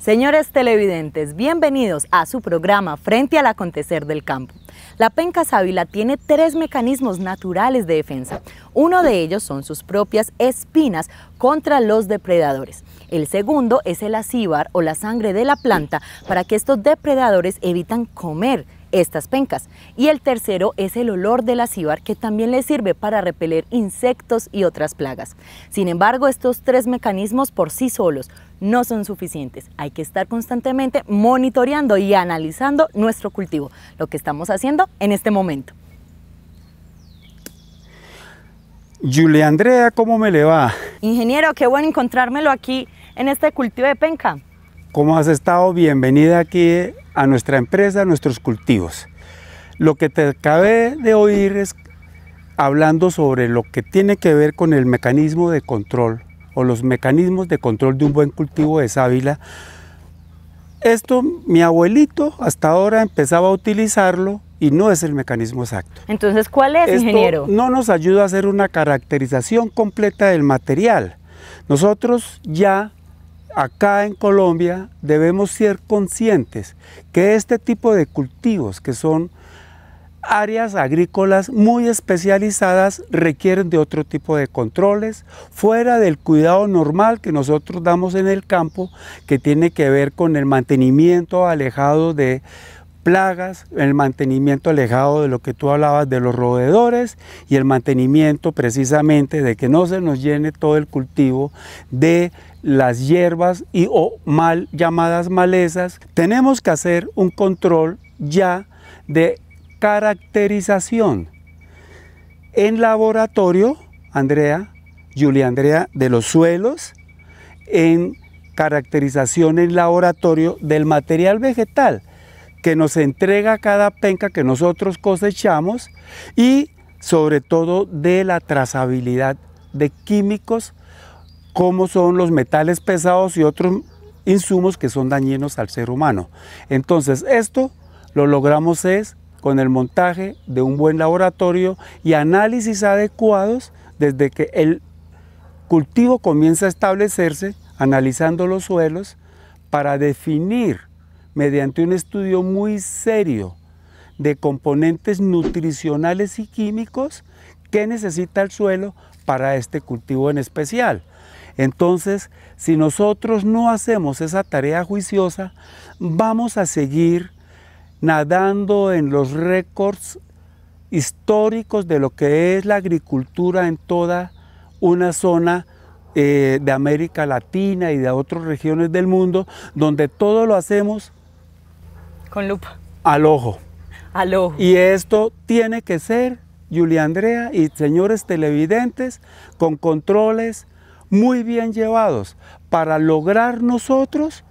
Señores televidentes, bienvenidos a su programa Frente al Acontecer del Campo. La penca sábila tiene tres mecanismos naturales de defensa. Uno de ellos son sus propias espinas contra los depredadores. El segundo es el acíbar o la sangre de la planta para que estos depredadores evitan comer estas pencas. Y el tercero es el olor del acíbar que también le sirve para repeler insectos y otras plagas. Sin embargo, estos tres mecanismos por sí solos no son suficientes. Hay que estar constantemente monitoreando y analizando nuestro cultivo, lo que estamos haciendo en este momento. Julia Andrea, ¿cómo me le va? Ingeniero, qué bueno encontrármelo aquí en este cultivo de penca. ¿Cómo has estado? Bienvenida aquí a nuestra empresa, a nuestros cultivos. Lo que te acabé de oír es hablando sobre lo que tiene que ver con el mecanismo de control los mecanismos de control de un buen cultivo de sábila. Esto mi abuelito hasta ahora empezaba a utilizarlo y no es el mecanismo exacto. Entonces, ¿cuál es, ingeniero? No nos ayuda a hacer una caracterización completa del material. Nosotros ya acá en Colombia debemos ser conscientes que este tipo de cultivos que son áreas agrícolas muy especializadas requieren de otro tipo de controles, fuera del cuidado normal que nosotros damos en el campo, que tiene que ver con el mantenimiento alejado de plagas, el mantenimiento alejado de lo que tú hablabas de los roedores y el mantenimiento precisamente de que no se nos llene todo el cultivo de las hierbas y o mal llamadas malezas. Tenemos que hacer un control ya de caracterización. En laboratorio, Andrea, Julia Andrea, de los suelos, en caracterización en laboratorio del material vegetal que nos entrega cada penca que nosotros cosechamos y sobre todo de la trazabilidad de químicos, como son los metales pesados y otros insumos que son dañinos al ser humano. Entonces esto lo logramos es con el montaje de un buen laboratorio y análisis adecuados desde que el cultivo comienza a establecerse, analizando los suelos, para definir mediante un estudio muy serio de componentes nutricionales y químicos que necesita el suelo para este cultivo en especial. Entonces, si nosotros no hacemos esa tarea juiciosa, vamos a seguir nadando en los récords históricos de lo que es la agricultura en toda una zona eh, de América Latina y de otras regiones del mundo, donde todo lo hacemos con lupa. Al ojo. Al ojo. Y esto tiene que ser, Julia Andrea y señores televidentes, con controles muy bien llevados para lograr nosotros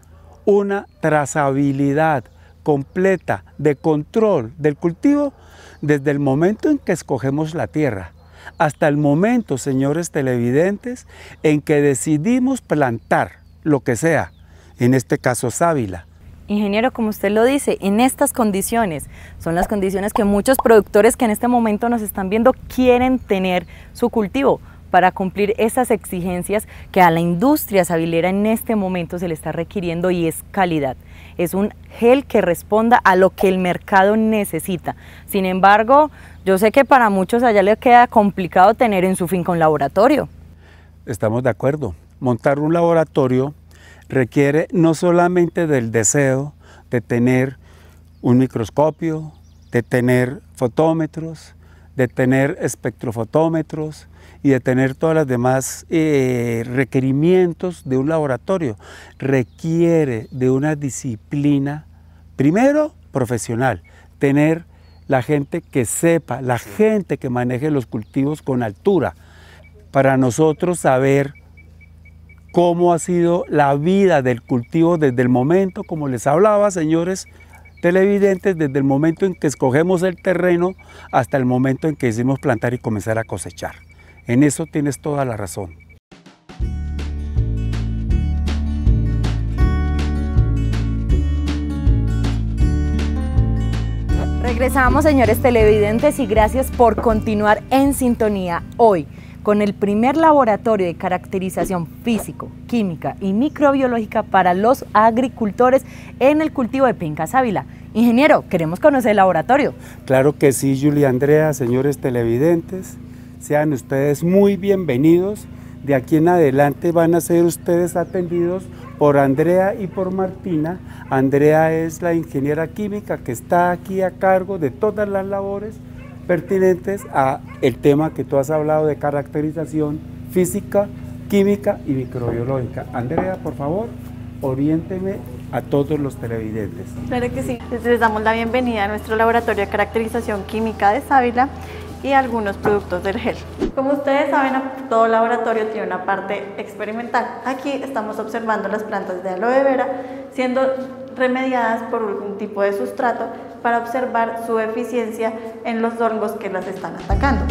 una trazabilidad, completa de control del cultivo desde el momento en que escogemos la tierra hasta el momento, señores televidentes, en que decidimos plantar lo que sea, en este caso sábila. Ingeniero, como usted lo dice, en estas condiciones son las condiciones que muchos productores que en este momento nos están viendo quieren tener su cultivo para cumplir esas exigencias que a la industria sabilera en este momento se le está requiriendo y es calidad es un gel que responda a lo que el mercado necesita. Sin embargo, yo sé que para muchos allá les queda complicado tener en su fin un laboratorio. Estamos de acuerdo. Montar un laboratorio requiere no solamente del deseo de tener un microscopio, de tener fotómetros, de tener espectrofotómetros y de tener todas las demás eh, requerimientos de un laboratorio. Requiere de una disciplina, primero, profesional, tener la gente que sepa, la gente que maneje los cultivos con altura, para nosotros saber cómo ha sido la vida del cultivo desde el momento, como les hablaba, señores, televidentes desde el momento en que escogemos el terreno hasta el momento en que hicimos plantar y comenzar a cosechar. En eso tienes toda la razón. Regresamos, señores televidentes, y gracias por continuar en sintonía hoy con el primer laboratorio de caracterización físico, química y microbiológica para los agricultores en el cultivo de Pincas ávila. Ingeniero, queremos conocer el laboratorio. Claro que sí, Julia Andrea, señores televidentes, sean ustedes muy bienvenidos. De aquí en adelante van a ser ustedes atendidos por Andrea y por Martina. Andrea es la ingeniera química que está aquí a cargo de todas las labores pertinentes a el tema que tú has hablado de caracterización física, química y microbiológica. Andrea, por favor, oriénteme a todos los televidentes. Claro que sí. Pues les damos la bienvenida a nuestro laboratorio de caracterización química de Sávila y algunos productos del gel. Como ustedes saben, todo laboratorio tiene una parte experimental. Aquí estamos observando las plantas de aloe vera siendo remediadas por algún tipo de sustrato para observar su eficiencia en los hongos que las están atacando.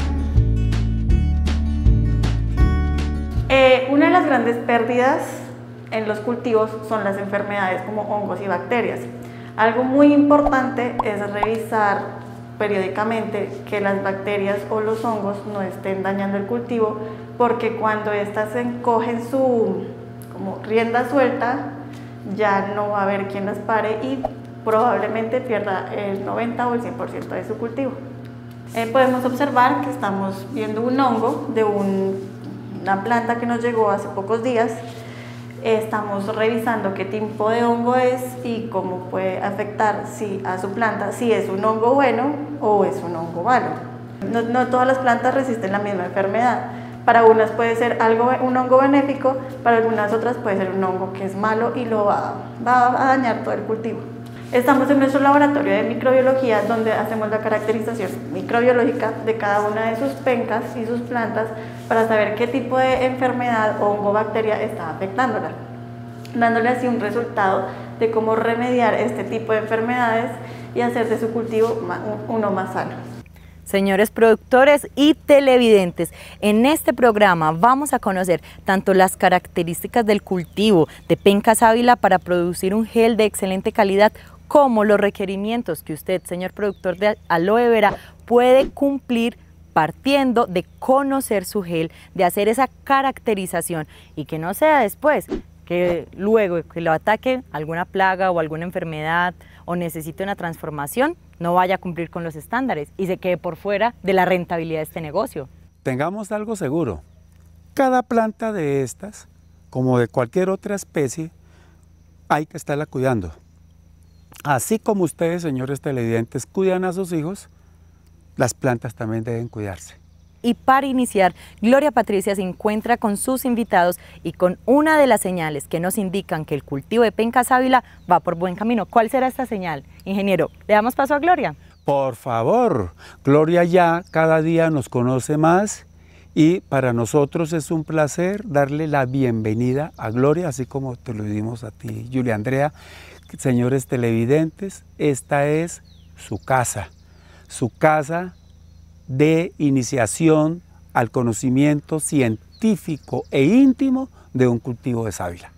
Eh, una de las grandes pérdidas en los cultivos son las enfermedades como hongos y bacterias. Algo muy importante es revisar periódicamente que las bacterias o los hongos no estén dañando el cultivo porque cuando estas encogen su como rienda suelta ya no va a haber quien las pare y probablemente pierda el 90 o el 100% de su cultivo. Eh, podemos observar que estamos viendo un hongo de una planta que nos llegó hace pocos días. Estamos revisando qué tipo de hongo es y cómo puede afectar a su planta, si es un hongo bueno o es un hongo malo. No, todas las plantas resisten la misma enfermedad. Para unas puede ser algo, un hongo benéfico, para algunas otras puede ser un hongo que es malo y lo va a dañar todo el cultivo. Estamos en nuestro laboratorio de microbiología donde hacemos la caracterización microbiológica de cada una de sus pencas y sus plantas para saber qué tipo de enfermedad o bacteria está afectándola, dándole así un resultado de cómo remediar este tipo de enfermedades y hacer de su cultivo uno más sano. Señores productores y televidentes, en este programa vamos a conocer tanto las características del cultivo de pencas ávila para producir un gel de excelente calidad cómo los requerimientos que usted, señor productor de aloe vera, puede cumplir partiendo de conocer su gel, de hacer esa caracterización y que no sea después que luego que lo ataque alguna plaga o alguna enfermedad o necesite una transformación, no vaya a cumplir con los estándares y se quede por fuera de la rentabilidad de este negocio. Tengamos algo seguro. Cada planta de estas, como de cualquier otra especie, hay que estarla cuidando. Así como ustedes, señores televidentes, cuidan a sus hijos, las plantas también deben cuidarse. Y para iniciar, Gloria Patricia se encuentra con sus invitados y con una de las señales que nos indican que el cultivo de penca sábila va por buen camino. ¿Cuál será esta señal? Ingeniero, le damos paso a Gloria. Por favor, Gloria ya cada día nos conoce más y para nosotros es un placer darle la bienvenida a Gloria, así como te lo dimos a ti, Julia Andrea señores televidentes, esta es su casa, su casa de iniciación al conocimiento científico e íntimo de un cultivo de sábila.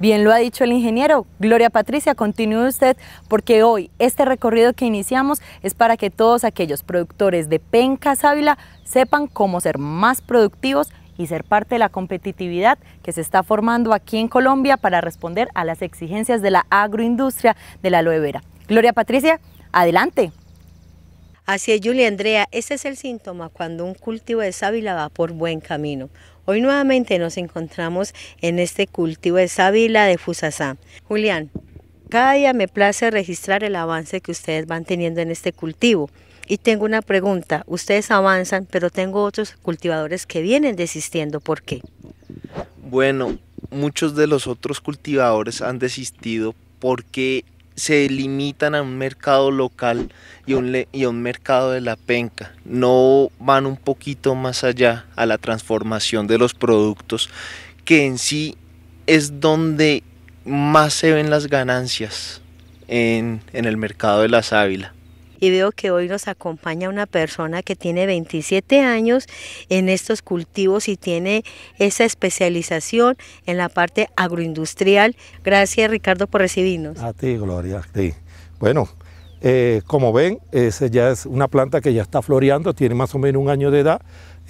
Bien lo ha dicho el ingeniero. Gloria Patricia, continúe usted porque hoy este recorrido que iniciamos es para que todos aquellos productores de penca sábila sepan cómo ser más productivos y ser parte de la competitividad que se está formando aquí en Colombia para responder a las exigencias de la agroindustria de la aloe vera. Gloria Patricia, adelante. Así es, Julia Andrea, ese es el síntoma cuando un cultivo de sábila va por buen camino. Hoy nuevamente nos encontramos en este cultivo de sábila de Fusasá. Julián, cada día me place registrar el avance que ustedes van teniendo en este cultivo. Y tengo una pregunta, ustedes avanzan, pero tengo otros cultivadores que vienen desistiendo, ¿por qué? Bueno, muchos de los otros cultivadores han desistido porque se limitan a un mercado local y, un a un mercado de la penca. No van un poquito más allá a la transformación de los productos, que en sí es donde más se ven las ganancias en, en el mercado de la sábila y veo que hoy nos acompaña una persona que tiene 27 años en estos cultivos y tiene esa especialización en la parte agroindustrial. Gracias Ricardo por recibirnos. A ti, Gloria, Bueno, eh, como ven, esa ya es una planta que ya está floreando, tiene más o menos un año de edad,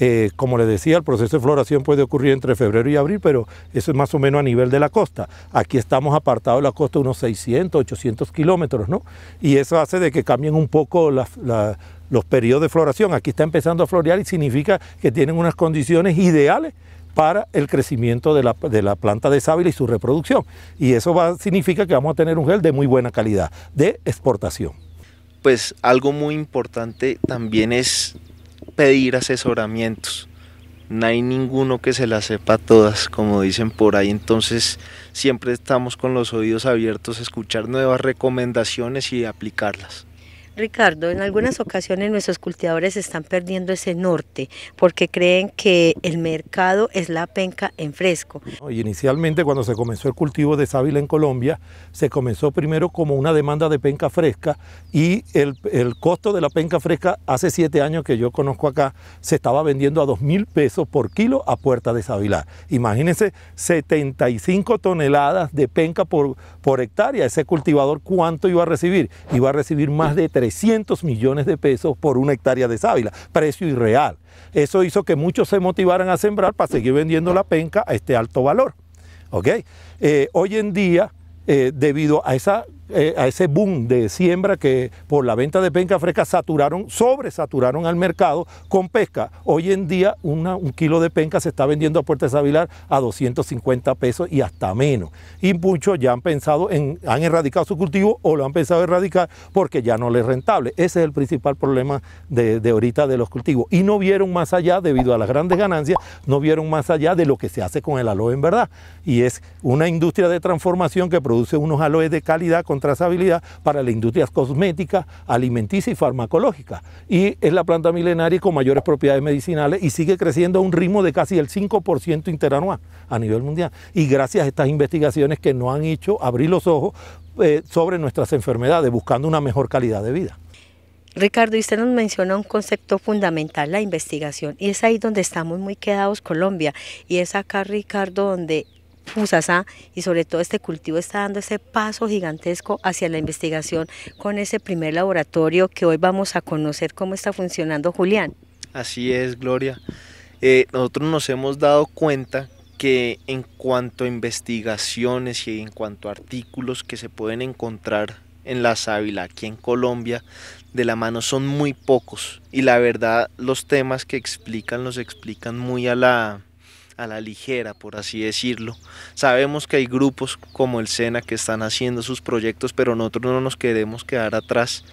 eh, como les decía, el proceso de floración puede ocurrir entre febrero y abril, pero eso es más o menos a nivel de la costa. Aquí estamos apartados de la costa unos 600, 800 kilómetros, ¿no? Y eso hace de que cambien un poco los periodos de floración. Aquí está empezando a florear y significa que tienen unas condiciones ideales para el crecimiento de la, planta de sábila y su reproducción. Y eso significa que vamos a tener un gel de muy buena calidad, de exportación. Pues algo muy importante también es pedir asesoramientos. No hay ninguno que se las sepa todas, como dicen por ahí. Entonces siempre estamos con los oídos abiertos a escuchar nuevas recomendaciones y aplicarlas. Ricardo, en algunas ocasiones nuestros cultivadores están perdiendo ese norte porque creen que el mercado es la penca en fresco. Inicialmente cuando se comenzó el cultivo de sábila en Colombia, se comenzó primero como una demanda de penca fresca y el, costo de la penca fresca hace siete años que yo conozco acá se estaba vendiendo a 2.000 mil pesos por kilo a puerta de sábila. Imagínense 75 toneladas de penca por, por hectárea. Ese cultivador cuánto iba a recibir? Iba a recibir más de 3 300 millones de pesos por una hectárea de sábila, precio irreal. Eso hizo que muchos se motivaran a sembrar para seguir vendiendo la penca a este alto valor. ¿Ok? Eh, hoy en día, eh, debido a esa eh, a ese boom de siembra que por la venta de penca fresca saturaron, sobresaturaron al mercado con pesca. Hoy en día un kilo de penca se está vendiendo a Puerta de a 250 pesos y hasta menos. Y muchos ya han pensado en, han erradicado su cultivo o lo han pensado erradicar porque ya no le es rentable. Ese es el principal problema de, de ahorita de los cultivos. Y no vieron más allá, debido a las grandes ganancias, no vieron más allá de lo que se hace con el aloe en verdad. Y es una industria de transformación que produce unos aloes de calidad con trazabilidad para la industria cosmética, alimenticia y farmacológica. Y es la planta milenaria con mayores propiedades medicinales y sigue creciendo a un ritmo de casi el 5% interanual a nivel mundial. Y gracias a estas investigaciones que no han hecho abrir los ojos eh, sobre nuestras enfermedades, buscando una mejor calidad de vida. Ricardo, usted nos menciona un concepto fundamental, la investigación, y es ahí donde estamos muy quedados Colombia, y es acá, Ricardo, donde y sobre todo este cultivo está dando ese paso gigantesco hacia la investigación con ese primer laboratorio que hoy vamos a conocer cómo está funcionando Julián. Así es, Gloria. Eh, nosotros nos hemos dado cuenta que en cuanto a investigaciones y en cuanto a artículos que se pueden encontrar en la sábila aquí en Colombia de la mano son muy pocos y la verdad los temas que explican los explican muy a la a la ligera, por así decirlo. Sabemos que hay grupos como el SENA que están haciendo sus proyectos, pero nosotros no nos queremos quedar atrás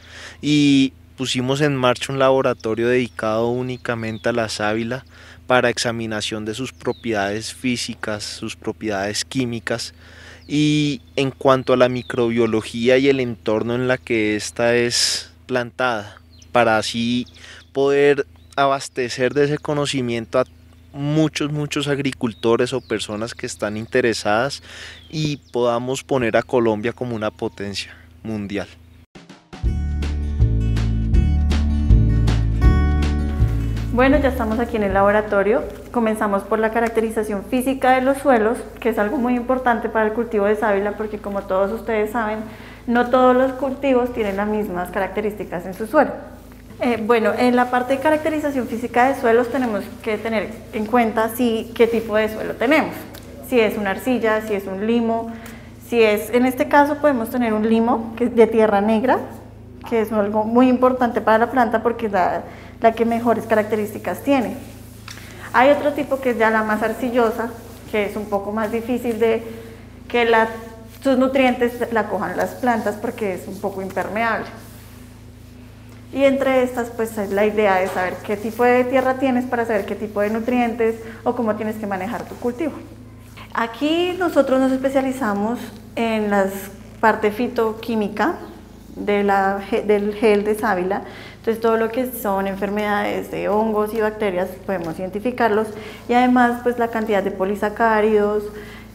y pusimos en marcha un laboratorio dedicado únicamente a la sábila para examinación de sus propiedades físicas, sus propiedades químicas y en cuanto a la microbiología y el entorno en la que ésta es plantada, para así poder abastecer de ese conocimiento a muchos, muchos agricultores o personas que están interesadas y podamos poner a Colombia como una potencia mundial. Bueno, ya estamos aquí en el laboratorio. Comenzamos por la caracterización física de los suelos, que es algo muy importante para el cultivo de sábila, porque como todos ustedes saben, no todos los cultivos tienen las mismas características en su suelo. Eh, bueno, en la parte de caracterización física de suelos tenemos que tener en cuenta si, qué tipo de suelo tenemos, si es una arcilla, si es un limo, si es, en este caso podemos tener un limo que es de tierra negra, que es algo muy importante para la planta porque es la, que mejores características tiene. Hay otro tipo que es ya la más arcillosa, que es un poco más difícil de que sus nutrientes la cojan las plantas porque es un poco impermeable. Y entre estas, pues es eh, la idea de saber qué tipo de tierra tienes para saber qué tipo de nutrientes o cómo tienes que manejar tu cultivo. Aquí nosotros nos especializamos en la parte fitoquímica de del gel de sábila. Entonces todo lo que son enfermedades de hongos y bacterias podemos identificarlos y además pues la cantidad de polisacáridos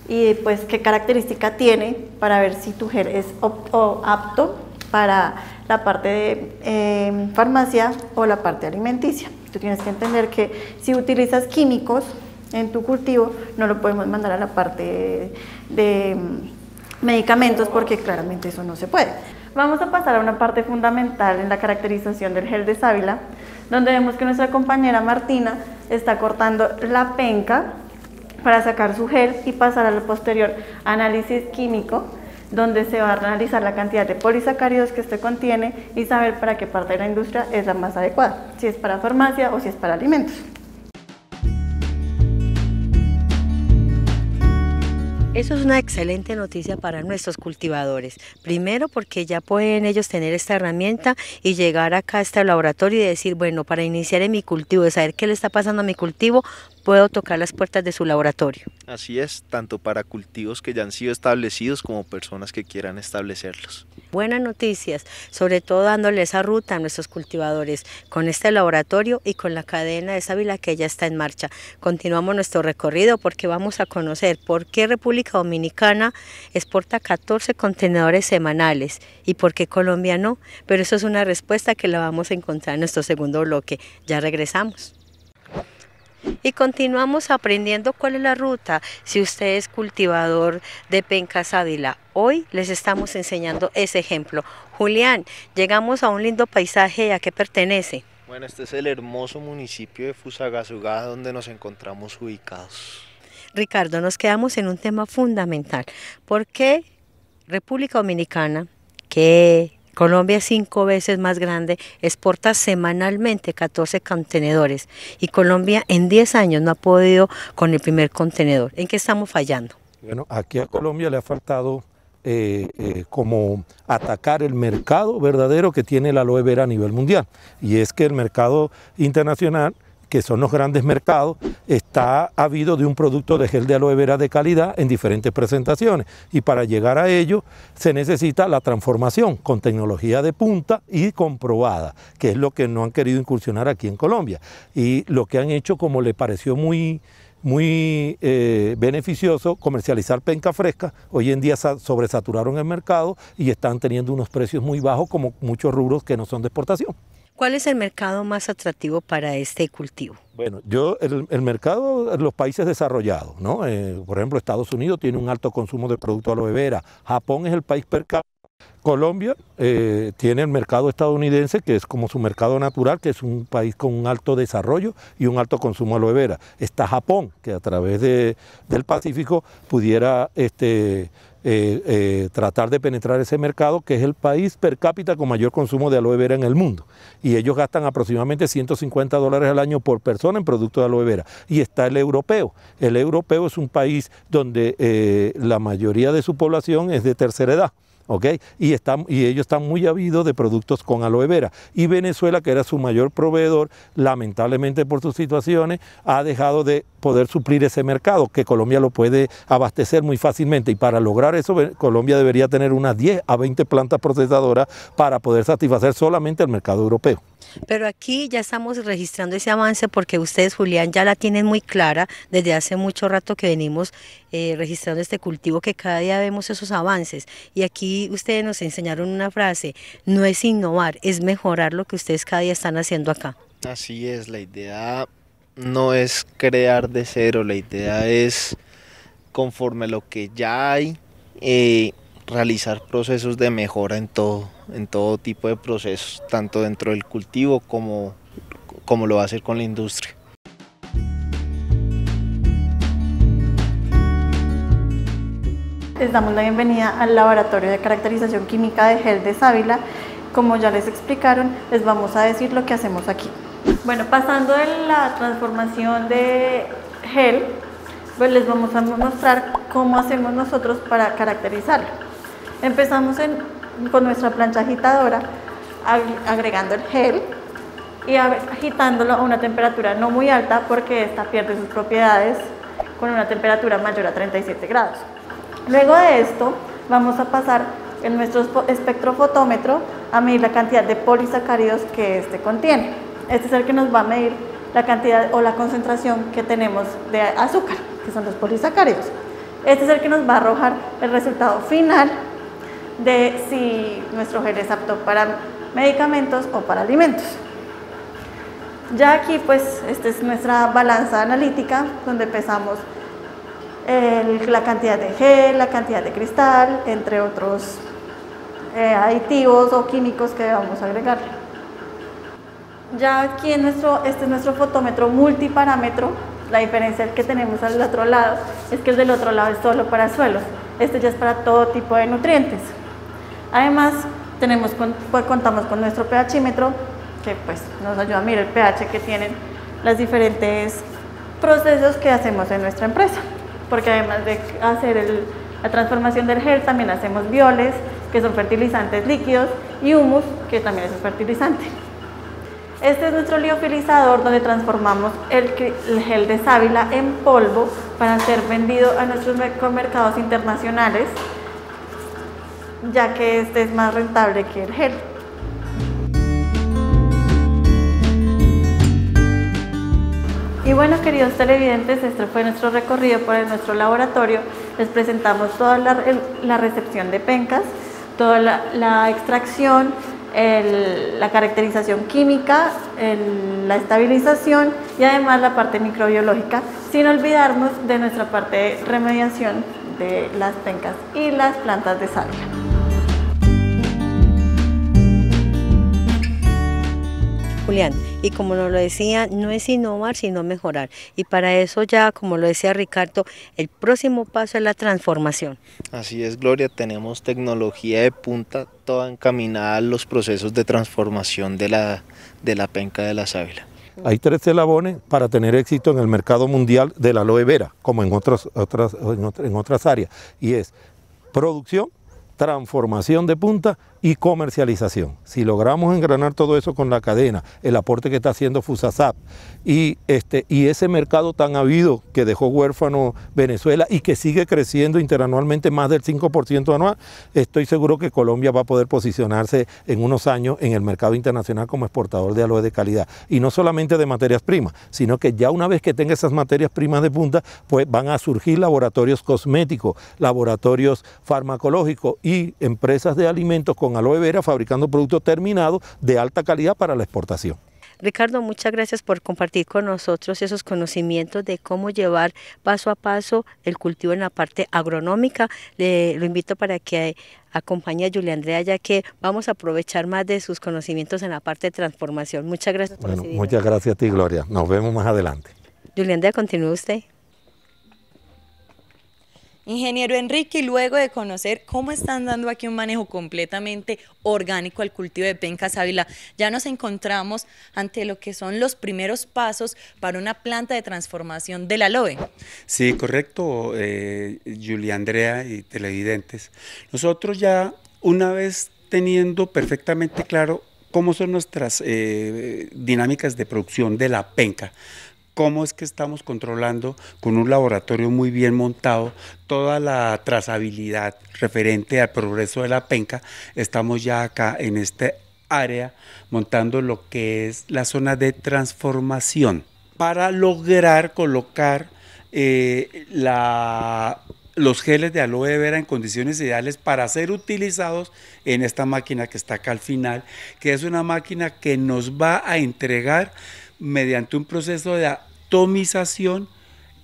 y pues qué característica tiene para ver si tu gel es apto para la parte de em, farmacia o la parte alimenticia. Tú tienes que entender que si utilizas químicos en tu cultivo, no lo podemos mandar a la parte de, em, medicamentos porque claramente eso no se puede. Vamos a pasar a una parte fundamental en la caracterización del gel de sábila, donde vemos que nuestra compañera Martina está cortando la penca para sacar su gel y pasar al posterior análisis químico donde se va a analizar la cantidad de polisacáridos que este contiene y saber para qué parte de la industria es la más adecuada, si es para farmacia o si es para alimentos. Eso es una excelente noticia para nuestros cultivadores. Primero porque ya pueden ellos tener esta herramienta y llegar acá a este laboratorio y decir, bueno, para iniciar en mi cultivo, de saber qué le está pasando a mi cultivo, puedo tocar las puertas de su laboratorio. Así es, tanto para cultivos que ya han sido establecidos como personas que quieran establecerlos buenas noticias, sobre todo dándole esa ruta a nuestros cultivadores con este laboratorio y con la cadena de sábila que ya está en marcha. Continuamos nuestro recorrido porque vamos a conocer por qué República Dominicana exporta 14 contenedores semanales y por qué Colombia no, pero eso es una respuesta que la vamos a encontrar en nuestro segundo bloque. Ya regresamos y continuamos aprendiendo cuál es la ruta si usted es cultivador de penca sábila Hoy les estamos enseñando ese ejemplo. Julián, llegamos a un lindo paisaje a qué pertenece. Bueno, este es el hermoso municipio de Fusagasugá donde nos encontramos ubicados. Ricardo, nos quedamos en un tema fundamental. ¿Por qué República Dominicana, que Colombia es cinco veces más grande, exporta semanalmente 14 contenedores y Colombia en 10 años no ha podido con el primer contenedor. ¿En qué estamos fallando? Bueno, aquí a Colombia le ha faltado eh, eh, como atacar el mercado verdadero que tiene la aloe vera a nivel mundial. Y es que el mercado internacional, que son los grandes mercados, está habido de un producto de gel de aloe vera de calidad en diferentes presentaciones. Y para llegar a ello se necesita la transformación con tecnología de punta y comprobada, que es lo que no han querido incursionar aquí en Colombia. Y lo que han hecho, como le pareció muy muy eh, beneficioso comercializar penca fresca. Hoy en día sobresaturaron el mercado y están teniendo unos precios muy bajos como muchos rubros que no son de exportación. ¿Cuál es el mercado más atractivo para este cultivo? Bueno, yo el, mercado, los países desarrollados, ¿no? Eh, por ejemplo, Estados Unidos tiene un alto consumo de producto aloe vera. Japón es el país per cápita Colombia eh, tiene el mercado estadounidense, que es como su mercado natural, que es un país con un alto desarrollo y un alto consumo de aloe vera. Está Japón, que a través del Pacífico pudiera este, eh, eh, tratar de penetrar ese mercado, que es el país per cápita con mayor consumo de aloe vera en el mundo. Y ellos gastan aproximadamente 150 dólares al año por persona en producto de aloe vera. Y está el europeo. El europeo es un país donde la mayoría de su población es de tercera edad. Y, están, y ellos están muy habidos de productos con aloe vera. Y Venezuela, que era su mayor proveedor, lamentablemente por sus situaciones, ha dejado de poder suplir ese mercado, que Colombia lo puede abastecer muy fácilmente. Y para lograr eso, Colombia debería tener unas 10 a 20 plantas procesadoras para poder satisfacer solamente el mercado europeo. Pero aquí ya estamos registrando ese avance porque ustedes, Julián, ya la tienen muy clara desde hace mucho rato que venimos eh, registrando este cultivo que cada día vemos esos avances. Y aquí ustedes nos enseñaron una frase, no es innovar, es mejorar lo que ustedes cada día están haciendo acá. Así es, la idea no es crear de cero, la idea es conforme a lo que ya hay, eh, realizar procesos de mejora en todo, en todo tipo de procesos, tanto dentro del cultivo como, como lo va a hacer con la industria. Les damos la bienvenida al Laboratorio de Caracterización Química de Gel de Sávila. Como ya les explicaron, les vamos a decir lo que hacemos aquí. Bueno, pasando de la transformación de gel, pues les vamos a mostrar cómo hacemos nosotros para caracterizarlo. Empezamos con nuestra plancha agitadora, agregando el gel y agitándolo a una temperatura no muy alta porque esta pierde sus propiedades con una temperatura mayor a 37 grados. Luego de esto, vamos a pasar en nuestro espectrofotómetro a medir la cantidad de polisacáridos que este contiene. Este es el que nos va a medir la cantidad o la concentración que tenemos de azúcar, que son los polisacáridos. Este es el que nos va a arrojar el resultado final de si nuestro gel es apto para medicamentos o para alimentos. Ya aquí pues esta es nuestra balanza analítica donde pesamos la cantidad de gel, la cantidad de cristal, entre otros eh, aditivos o químicos que vamos a agregar. Ya aquí nuestro, este es nuestro fotómetro multiparámetro, la diferencia que tenemos al otro lado es que el del otro lado es solo para suelos, este ya es para todo tipo de nutrientes. Además, tenemos pues, contamos con nuestro pHímetro que pues, nos ayuda a mirar el pH que tienen los diferentes procesos que hacemos en nuestra empresa porque además de hacer la transformación del gel, también hacemos violes, que son fertilizantes líquidos, y humus, que también es un fertilizante. Este es nuestro liofilizador donde transformamos el, el gel de sábila en polvo para ser vendido a nuestros mercados internacionales, ya que este es más rentable que el gel. Y bueno, queridos televidentes, este fue nuestro recorrido por nuestro laboratorio. Les presentamos toda la, recepción de pencas, toda la, extracción, la caracterización química, la estabilización y además la parte microbiológica, sin olvidarnos de nuestra parte de remediación de las pencas y las plantas de sal. Julián. Y como nos lo decía, no es innovar, sino mejorar. Y para eso ya, como lo decía Ricardo, el próximo paso es la transformación. Así es, Gloria, tenemos tecnología de punta toda encaminada a los procesos de transformación de la, de la penca de la sábila. Hay tres telabones para tener éxito en el mercado mundial de la aloe vera, como en otras, otras, en otras áreas, y es producción, transformación de punta y comercialización. Si logramos engranar todo eso con la cadena, el aporte que está haciendo Fusasap y, este, y ese mercado tan habido que dejó huérfano Venezuela y que sigue creciendo interanualmente más del 5% anual, estoy seguro que Colombia va a poder posicionarse en unos años en el mercado internacional como exportador de aloe de calidad. Y no solamente de materias primas, sino que ya una vez que tenga esas materias primas de punta, pues van a surgir laboratorios cosméticos, laboratorios farmacológicos y empresas de alimentos con aloe vera fabricando productos terminados de alta calidad para la exportación. Ricardo, muchas gracias por compartir con nosotros esos conocimientos de cómo llevar paso a paso el cultivo en la parte agronómica. Le, lo invito para que acompañe a Julia Andrea, ya que vamos a aprovechar más de sus conocimientos en la parte de transformación. Muchas gracias bueno, Muchas gracias a ti, Gloria. Nos vemos más adelante. Julia Andrea, continúa usted. Ingeniero Enrique, luego de conocer cómo están dando aquí un manejo completamente orgánico al cultivo de penca Ávila, ya nos encontramos ante lo que son los primeros pasos para una planta de transformación del aloe. Sí, correcto, eh, Julia Andrea y televidentes. Nosotros ya una vez teniendo perfectamente claro cómo son nuestras eh, dinámicas de producción de la penca, cómo es que estamos controlando con un laboratorio muy bien montado toda la trazabilidad referente al progreso de la penca. Estamos ya acá en este área montando lo que es la zona de transformación para lograr colocar eh, los geles de aloe vera en condiciones ideales para ser utilizados en esta máquina que está acá al final, que es una máquina que nos va a entregar mediante un proceso de atomización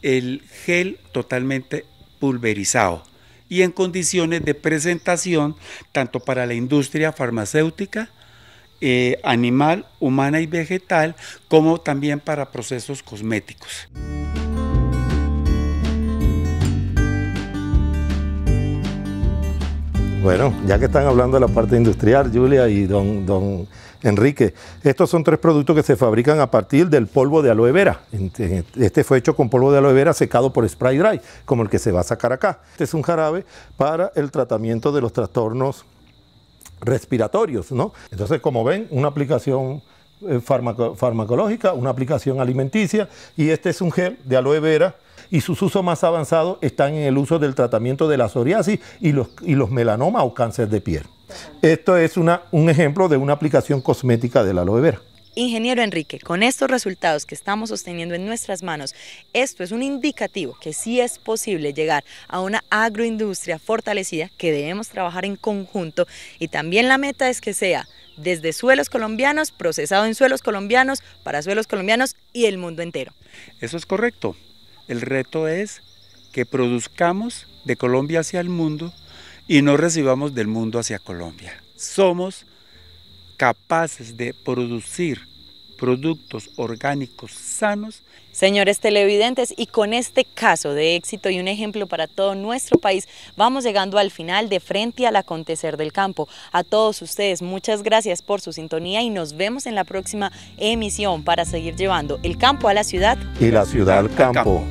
el gel totalmente pulverizado y en condiciones de presentación tanto para la industria farmacéutica, eh, animal, humana y vegetal, como también para procesos cosméticos. Bueno, ya que están hablando de la parte industrial, Julia y don, don Enrique, estos son tres productos que se fabrican a partir del polvo de aloe vera. Este fue hecho con polvo de aloe vera secado por spray dry, como el que se va a sacar acá. Este es un jarabe para el tratamiento de los trastornos respiratorios, ¿no? Entonces, como ven, una aplicación eh, farmacológica, una aplicación alimenticia y este es un gel de aloe vera y sus usos más avanzados están en el uso del tratamiento de la psoriasis y los, melanomas o cáncer de piel. Esto es un ejemplo de una aplicación cosmética de la aloe vera. Ingeniero Enrique, con estos resultados que estamos sosteniendo en nuestras manos, esto es un indicativo que sí es posible llegar a una agroindustria fortalecida que debemos trabajar en conjunto y también la meta es que sea desde suelos colombianos, procesado en suelos colombianos, para suelos colombianos y el mundo entero. Eso es correcto. El reto es que produzcamos de Colombia hacia el mundo y no recibamos del mundo hacia Colombia. Somos capaces de producir productos orgánicos sanos. Señores televidentes, y con este caso de éxito y un ejemplo para todo nuestro país, vamos llegando al final de Frente al Acontecer del Campo. A todos ustedes, muchas gracias por su sintonía y nos vemos en la próxima emisión para seguir llevando el campo a la ciudad. Y la ciudad al campo.